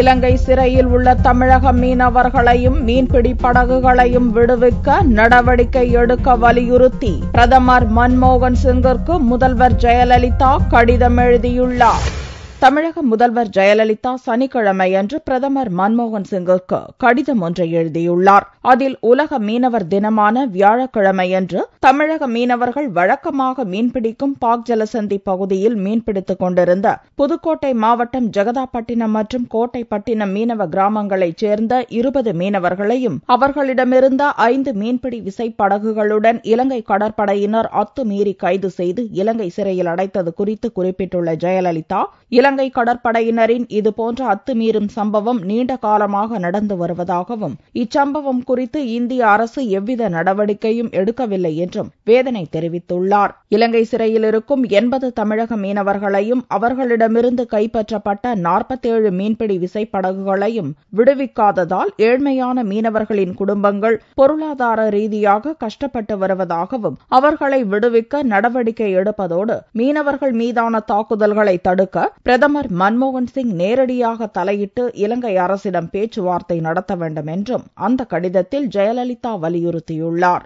இலங்கை சிறையில் உள்ள தமிழக மீனவர்களையும் மீன்பிடி படகுகளையும் விடுவிக்க நடவடிக்கை எடுக்க வலியுறுத்தி பிரதமர் மன்மோகன் சிங்கிற்கு முதல்வர் ஜெயலலிதா கடிதம் எழுதியுள்ளார் தமிழக முதல்வர் ஜெயலலிதா சனிக்கிழமையன்று பிரதமர் மன்மோகன் சிங்கிற்கு கடிதம் ஒன்றை எழுதியுள்ளார் அதில் உலக மீனவர் தினமான வியாழக்கிழமையன்று தமிழக மீனவர்கள் வழக்கமாக மீன்பிடிக்கும் பாக் ஜலசந்தி பகுதியில் மீன்பிடித்துக் கொண்டிருந்த புதுக்கோட்டை மாவட்டம் ஜெகதாப்பட்டினம் மற்றும் கோட்டைப்பட்டினம் மீனவ கிராமங்களைச் சேர்ந்த இருபது மீனவர்களையும் அவர்களிடமிருந்த ஐந்து மீன்பிடி விசைப்படகுகளுடன் இலங்கை கடற்படையினர் அத்துமீறி கைது செய்து இலங்கை சிறையில் அடைத்தது குறித்து குறிப்பிட்டுள்ள ஜெயலலிதா இலங்கை கடற்படையினரின் இதுபோன்ற அத்துமீறும் சம்பவம் நீண்ட காலமாக நடந்து வருவதாகவும் இச்சம்பவம் குறித்து இந்திய அரசு எவ்வித நடவடிக்கையும் எடுக்கவில்லை என்றும் வேதனை தெரிவித்துள்ளார் இலங்கை சிறையில் இருக்கும் எண்பது தமிழக மீனவர்களையும் அவர்களிடமிருந்து கைப்பற்றப்பட்ட நாற்பத்தேழு மீன்பிடி விசைப்படகுகளையும் விடுவிக்காததால் ஏழ்மையான மீனவர்களின் குடும்பங்கள் பொருளாதார ரீதியாக கஷ்டப்பட்டு வருவதாகவும் அவர்களை விடுவிக்க நடவடிக்கை எடுப்பதோடு மீனவர்கள் மீதான தாக்குதல்களை தடுக்க பிரதமர் மன்மோகன் சிங் நேரடியாக தலையிட்டு இலங்கை அரசிடம் பேச்சுவார்த்தை நடத்த வேண்டும் என்றும் அந்த கடிதத்தில் ஜெயலலிதா வலியுறுத்தியுள்ளார்